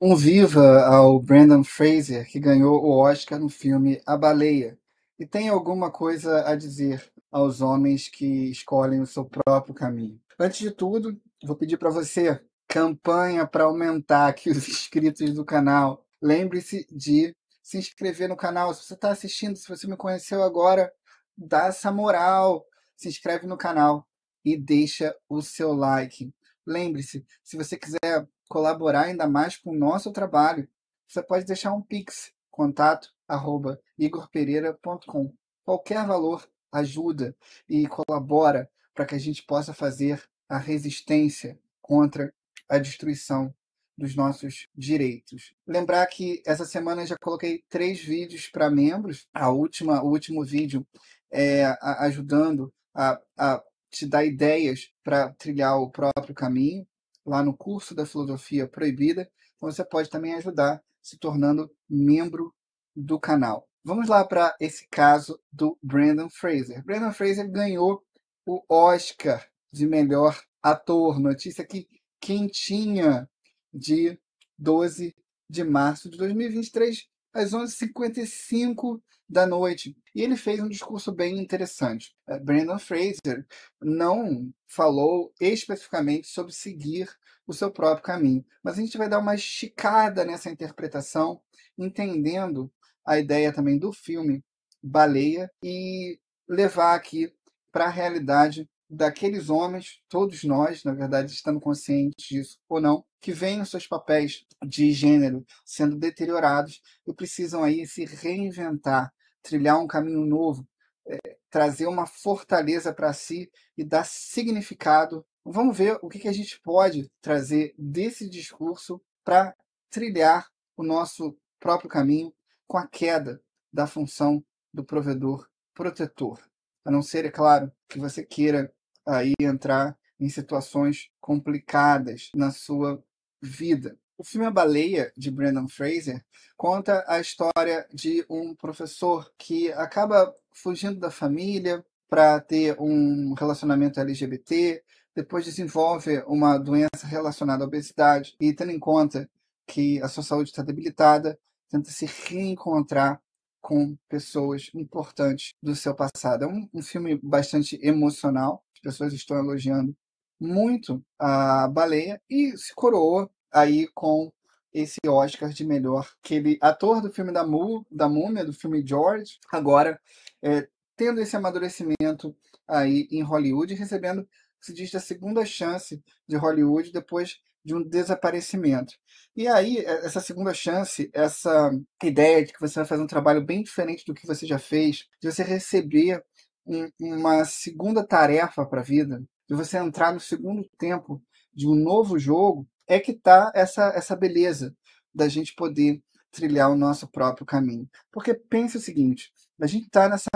Um viva ao Brandon Fraser, que ganhou o Oscar no filme A Baleia, e tem alguma coisa a dizer aos homens que escolhem o seu próprio caminho. Antes de tudo, vou pedir para você campanha para aumentar aqui os inscritos do canal. Lembre-se de se inscrever no canal. Se você está assistindo, se você me conheceu agora, dá essa moral. Se inscreve no canal e deixa o seu like. Lembre-se, se você quiser colaborar ainda mais com o nosso trabalho, você pode deixar um pix, contato arroba igorpereira.com. Qualquer valor ajuda e colabora para que a gente possa fazer a resistência contra a destruição dos nossos direitos. Lembrar que essa semana eu já coloquei três vídeos para membros. A última, o último vídeo é ajudando a, a te dá ideias para trilhar o próprio caminho lá no curso da Filosofia Proibida. Então você pode também ajudar se tornando membro do canal. Vamos lá para esse caso do Brandon Fraser. Brandon Fraser ganhou o Oscar de melhor ator. Notícia aqui quentinha de 12 de março de 2023 às 11h55 da noite. E ele fez um discurso bem interessante. É, Brandon Fraser não falou especificamente sobre seguir o seu próprio caminho, mas a gente vai dar uma esticada nessa interpretação, entendendo a ideia também do filme Baleia e levar aqui para a realidade daqueles homens, todos nós, na verdade, estamos conscientes disso ou não, que veem seus papéis de gênero sendo deteriorados e precisam aí se reinventar, trilhar um caminho novo, é, trazer uma fortaleza para si e dar significado. Vamos ver o que, que a gente pode trazer desse discurso para trilhar o nosso próprio caminho com a queda da função do provedor protetor. A não ser, é claro, que você queira aí entrar em situações complicadas na sua vida. O filme A Baleia, de Brandon Fraser, conta a história de um professor que acaba fugindo da família para ter um relacionamento LGBT, depois desenvolve uma doença relacionada à obesidade e, tendo em conta que a sua saúde está debilitada, tenta se reencontrar com pessoas importantes do seu passado. É um, um filme bastante emocional, as pessoas estão elogiando muito a baleia e se coroa aí com esse Oscar de melhor aquele ator do filme da, Mu, da Múmia, do filme George, agora é, tendo esse amadurecimento aí em Hollywood, recebendo se diz da segunda chance de Hollywood depois de um desaparecimento. E aí, essa segunda chance, essa ideia de que você vai fazer um trabalho bem diferente do que você já fez, de você receber um, uma segunda tarefa para a vida, de você entrar no segundo tempo de um novo jogo, é que tá essa, essa beleza da gente poder trilhar o nosso próprio caminho. Porque pensa o seguinte, a gente está nessa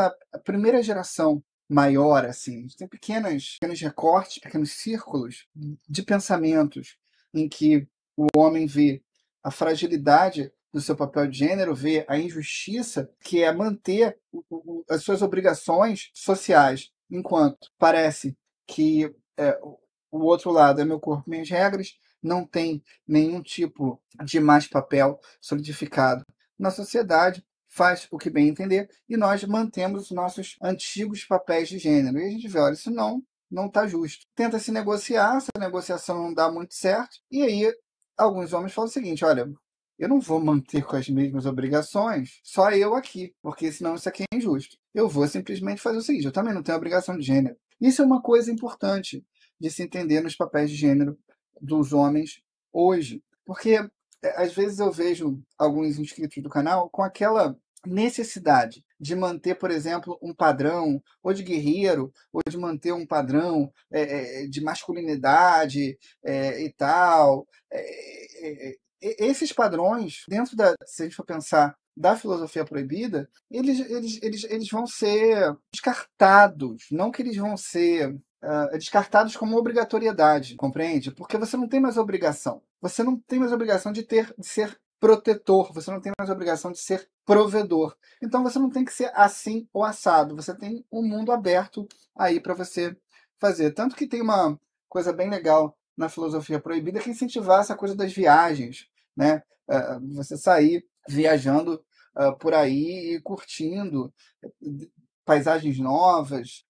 primeira geração maior, assim, a gente tem pequenas, pequenos recortes, pequenos círculos de pensamentos em que o homem vê a fragilidade do seu papel de gênero, vê a injustiça que é manter o, o, as suas obrigações sociais, enquanto parece que é, o outro lado é meu corpo, minhas regras, não tem nenhum tipo de mais papel solidificado na sociedade, faz o que bem entender, e nós mantemos os nossos antigos papéis de gênero. E a gente vê, olha, isso não não está justo. Tenta se negociar, essa negociação não dá muito certo, e aí alguns homens falam o seguinte, olha, eu não vou manter com as mesmas obrigações só eu aqui, porque senão isso aqui é injusto. Eu vou simplesmente fazer o seguinte: eu também não tenho obrigação de gênero. Isso é uma coisa importante de se entender nos papéis de gênero dos homens hoje. Porque é, às vezes eu vejo alguns inscritos do canal com aquela necessidade de manter, por exemplo, um padrão ou de guerreiro, ou de manter um padrão é, é de masculinidade é, e tal, é, é esses padrões, dentro da, se a gente for pensar, da filosofia proibida, eles, eles, eles, eles vão ser descartados, não que eles vão ser uh, descartados como obrigatoriedade, compreende? Porque você não tem mais obrigação. Você não tem mais obrigação de ter de ser protetor, você não tem mais obrigação de ser provedor. Então você não tem que ser assim ou assado, você tem um mundo aberto aí para você fazer. Tanto que tem uma coisa bem legal na filosofia proibida que é incentivar essa coisa das viagens, né? Eh, você sair viajando eh, por aí e curtindo eh, paisagens novas,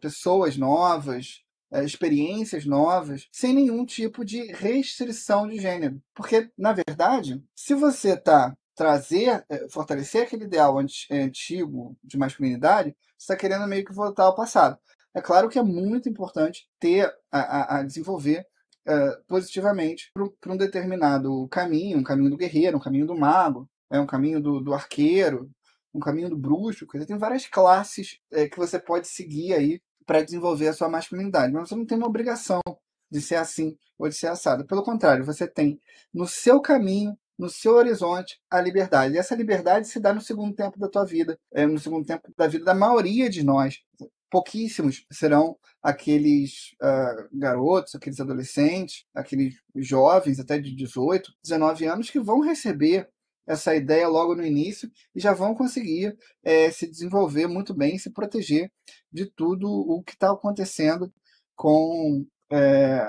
pessoas novas, experiências novas, sem nenhum tipo de restrição de gênero. Porque, na verdade, se você está trazer, fortalecer aquele ideal antigo de masculinidade, você está querendo meio que voltar ao passado. É claro que é muito importante ter a, a, a desenvolver uh, positivamente para um determinado caminho, um caminho do guerreiro, um caminho do mago, é um caminho do, do arqueiro, um caminho do bruxo, coisa. tem várias classes é, que você pode seguir aí para desenvolver a sua masculinidade, mas você não tem uma obrigação de ser assim ou de ser assado. Pelo contrário, você tem no seu caminho, no seu horizonte, a liberdade. E essa liberdade se dá no segundo tempo da tua vida, é, no segundo tempo da vida da maioria de nós pouquíssimos serão aqueles uh, garotos, aqueles adolescentes, aqueles jovens até de 18, 19 anos que vão receber essa ideia logo no início e já vão conseguir é, se desenvolver muito bem, se proteger de tudo o que está acontecendo com é,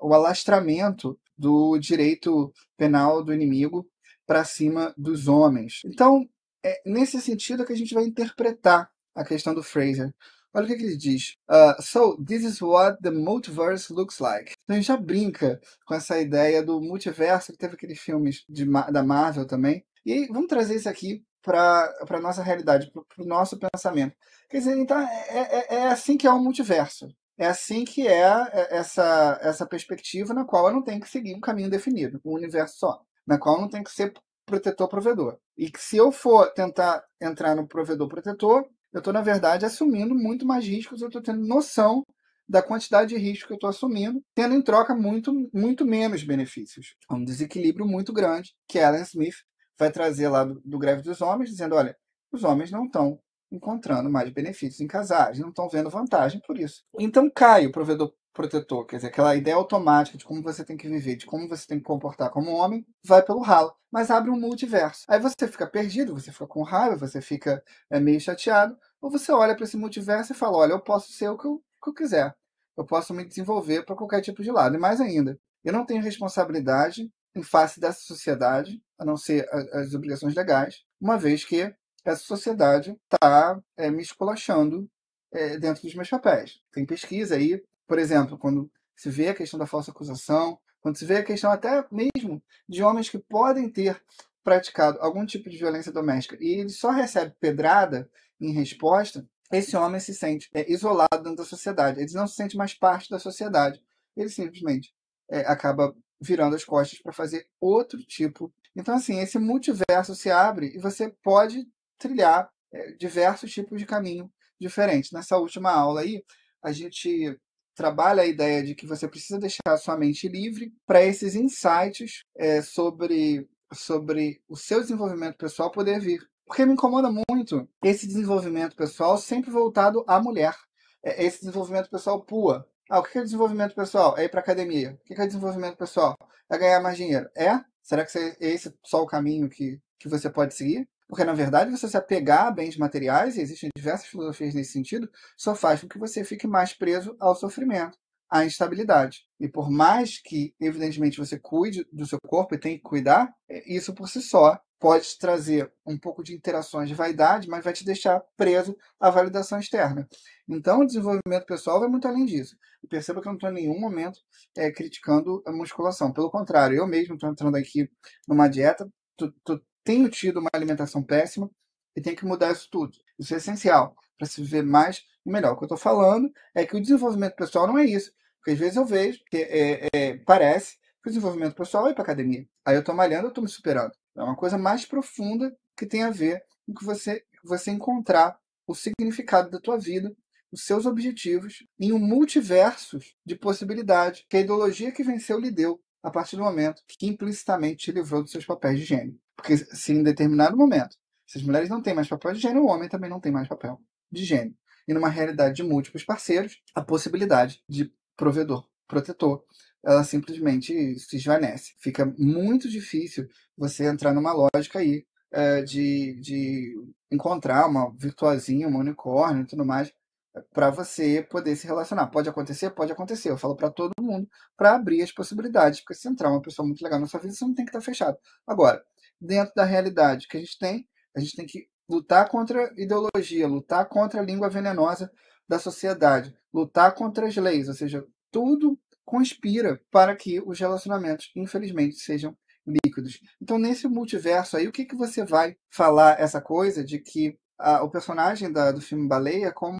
o alastramento do direito penal do inimigo para cima dos homens. Então, é nesse sentido é que a gente vai interpretar a questão do Fraser. Olha o que, que ele diz. Uh, so, this is what the multiverse looks like. Então, a gente já brinca com essa ideia do multiverso, que teve aqueles filmes de, da Marvel também. E aí, vamos trazer isso aqui para a nossa realidade, para o nosso pensamento. Quer dizer, então, é, é, é, é assim que é o multiverso. É assim que é, é essa, essa perspectiva na qual eu não tenho que seguir um caminho definido, um universo só, na qual eu não tenho que ser protetor-provedor. E que se eu for tentar entrar no provedor-protetor, eu estou, na verdade, assumindo muito mais riscos, eu estou tendo noção da quantidade de risco que eu estou assumindo, tendo em troca muito, muito menos benefícios. É um desequilíbrio muito grande que Alan Smith vai trazer lá do, do Greve dos Homens, dizendo: olha, os homens não estão encontrando mais benefícios em casais, não estão vendo vantagem por isso. Então cai o provedor protetor, quer dizer, aquela ideia automática de como você tem que viver, de como você tem que comportar como homem, vai pelo ralo. Mas abre um multiverso. Aí você fica perdido, você fica com raiva, você fica é, meio chateado, ou você olha para esse multiverso e fala: olha, eu posso ser o que eu, que eu quiser. Eu posso me desenvolver para qualquer tipo de lado. E mais ainda, eu não tenho responsabilidade em face dessa sociedade, a não ser as obrigações legais, uma vez que essa sociedade está é, me esculachando é, dentro dos meus papéis. Tem pesquisa aí por exemplo, quando se vê a questão da falsa acusação, quando se vê a questão até mesmo de homens que podem ter praticado algum tipo de violência doméstica e ele só recebe pedrada em resposta, esse homem se sente é, isolado dentro da sociedade. Ele não se sente mais parte da sociedade. Ele simplesmente é, acaba virando as costas para fazer outro tipo. Então, assim, esse multiverso se abre e você pode trilhar é, diversos tipos de caminho diferentes. Nessa última aula aí, a gente trabalha a ideia de que você precisa deixar a sua mente livre para esses insights é, sobre, sobre o seu desenvolvimento pessoal poder vir. Porque me incomoda muito esse desenvolvimento pessoal sempre voltado à mulher. É, esse desenvolvimento pessoal pua. Ah, o que é desenvolvimento pessoal? É ir para academia. O que é desenvolvimento pessoal? É ganhar mais dinheiro. É? Será que é esse só o caminho que, que você pode seguir? Porque, na verdade, você se apegar a bens materiais, e existem diversas filosofias nesse sentido, só faz com que você fique mais preso ao sofrimento, à instabilidade. E por mais que, evidentemente, você cuide do seu corpo e tenha que cuidar, é, isso por si só pode trazer um pouco de interações de vaidade, mas vai te deixar preso à validação externa. Então, o desenvolvimento pessoal vai muito além disso. E perceba que eu não estou em nenhum momento é, criticando a musculação. Pelo contrário, eu mesmo estou entrando aqui numa dieta, tô, tô tenho tido uma alimentação péssima e tenho que mudar isso tudo. Isso é essencial para se viver mais e melhor. O que eu estou falando é que o desenvolvimento pessoal não é isso. Porque às vezes eu vejo que é, é, parece que o desenvolvimento pessoal é para academia. Aí eu estou malhando, eu estou me superando. É uma coisa mais profunda que tem a ver com que você, você encontrar o significado da tua vida, os seus objetivos, em um multiverso de possibilidade que a ideologia que venceu lhe deu a partir do momento que implicitamente te livrou dos seus papéis de gênero. Porque se em determinado momento, se as mulheres não têm mais papel de gênero, o homem também não tem mais papel de gênero. E numa realidade de múltiplos parceiros, a possibilidade de provedor, protetor, ela simplesmente se esvanece. Fica muito difícil você entrar numa lógica aí é, de, de encontrar uma virtuosinha, um unicórnio e tudo mais eh, para você poder se relacionar. Pode acontecer? Pode acontecer. Eu falo para todo mundo para abrir as possibilidades, porque se entrar uma pessoa muito legal na sua vida, você não tem que estar tá fechado. Agora, dentro da realidade que a gente tem. A gente tem que lutar contra a ideologia, lutar contra a língua venenosa da sociedade, lutar contra as leis, ou seja, tudo conspira para que os relacionamentos, infelizmente, sejam líquidos. Então, nesse multiverso aí, o que, que você vai falar essa coisa de que a, o personagem da, do filme Baleia como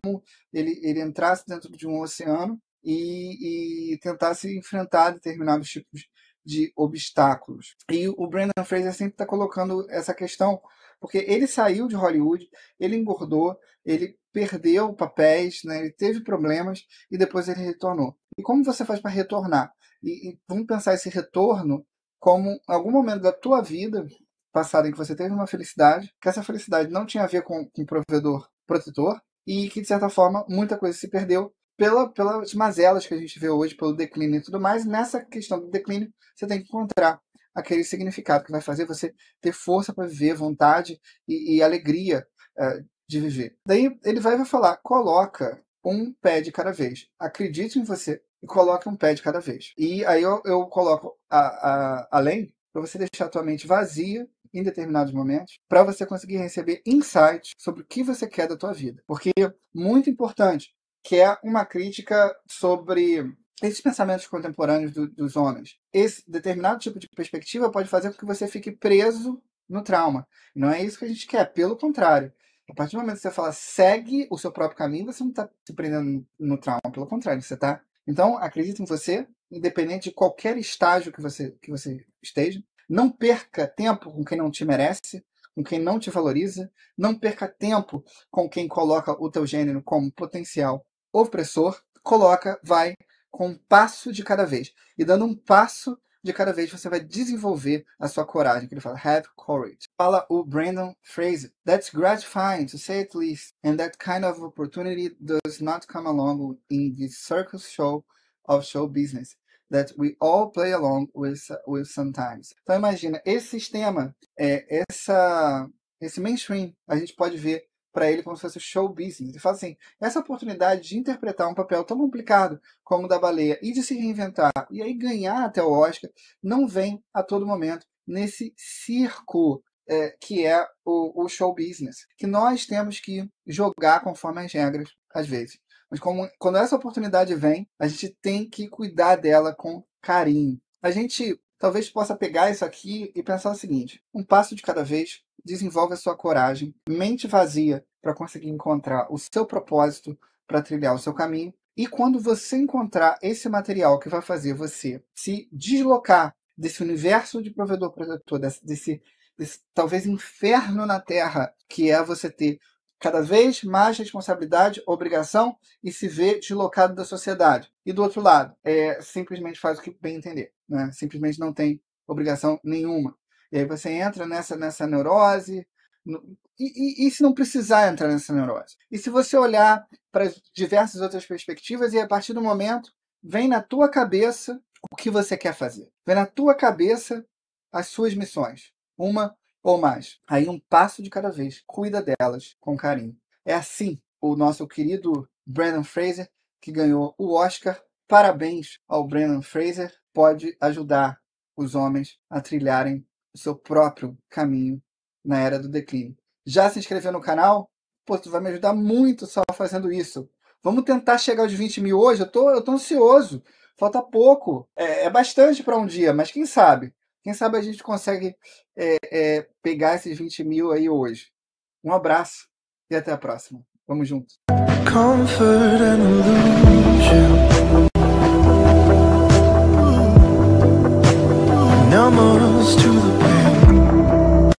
ele, ele entrasse dentro de um oceano e, e tentasse enfrentar determinados tipos de obstáculos. E o Brandon Fraser sempre está colocando essa questão, porque ele saiu de Hollywood, ele engordou, ele perdeu papéis, né? ele teve problemas e depois ele retornou. E como você faz para retornar? E, e vamos pensar esse retorno como algum momento da tua vida passada em que você teve uma felicidade, que essa felicidade não tinha a ver com, o provedor protetor e que, de certa forma, muita coisa se perdeu pela, pelas mazelas que a gente vê hoje, pelo declínio e tudo mais, nessa questão do declínio, você tem que encontrar aquele significado que vai fazer você ter força para viver, vontade e, e alegria eh, de viver. Daí ele vai, vai falar: coloca um pé de cada vez. Acredite em você e coloque um pé de cada vez. E aí eu, eu coloco a, a, além para você deixar a tua mente vazia em determinados momentos, para você conseguir receber insights sobre o que você quer da tua vida. Porque muito importante, que é uma crítica sobre esses pensamentos contemporâneos do, dos homens. Esse determinado tipo de perspectiva pode fazer com que você fique preso no trauma. Não é isso que a gente quer, pelo contrário. A partir do momento que você fala segue o seu próprio caminho, você não está se prendendo no trauma, pelo contrário, você está. Então, acredite em você, independente de qualquer estágio que você, que você esteja. Não perca tempo com quem não te merece, com quem não te valoriza. Não perca tempo com quem coloca o teu gênero como potencial opressor, coloca, vai com um passo de cada vez. E dando um passo de cada vez, você vai desenvolver a sua coragem. Que ele fala, have courage. Fala o Brandon Fraser. That's gratifying, to say at least. And that kind of opportunity does not come along in the circus show of show business that we all play along with, with sometimes. Então imagina, esse sistema, é, essa, esse mainstream, a gente pode ver para ele como se fosse show business. Ele fala assim: essa oportunidade de interpretar um papel tão complicado como o da baleia e de se reinventar e aí ganhar até o Oscar não vem a todo momento nesse circo é, que é o, o, show business, que nós temos que jogar conforme as regras, às vezes. Mas como, quando essa oportunidade vem, a gente tem que cuidar dela com carinho. A gente talvez possa pegar isso aqui e pensar o seguinte: um passo de cada vez, desenvolve a sua coragem, mente vazia para conseguir encontrar o seu propósito para trilhar o seu caminho. E quando você encontrar esse material que vai fazer você se deslocar desse universo de provedor protetor, desse, desse, desse talvez inferno na Terra, que é você ter cada vez mais responsabilidade, obrigação e se ver deslocado da sociedade. E do outro lado, é, simplesmente faz o que bem entender, né? simplesmente não tem obrigação nenhuma. E aí você entra nessa, nessa neurose. E, e, e se não precisar entrar nessa neurose? E se você olhar para diversas outras perspectivas e a partir do momento vem na tua cabeça o que você quer fazer. Vem na tua cabeça as suas missões, uma ou mais. Aí um passo de cada vez, cuida delas com carinho. É assim o nosso querido Brandon Fraser, que ganhou o Oscar. Parabéns ao Brandon Fraser, pode ajudar os homens a trilharem o seu próprio caminho na era do declínio. Já se inscreveu no canal? Pô, tu vai me ajudar muito só fazendo isso. Vamos tentar chegar aos 20 mil hoje? Eu tô, eu tô ansioso. Falta pouco. É, é bastante para um dia, mas quem sabe? Quem sabe a gente consegue é, é, pegar esses 20 mil aí hoje. Um abraço e até a próxima. Vamos junto.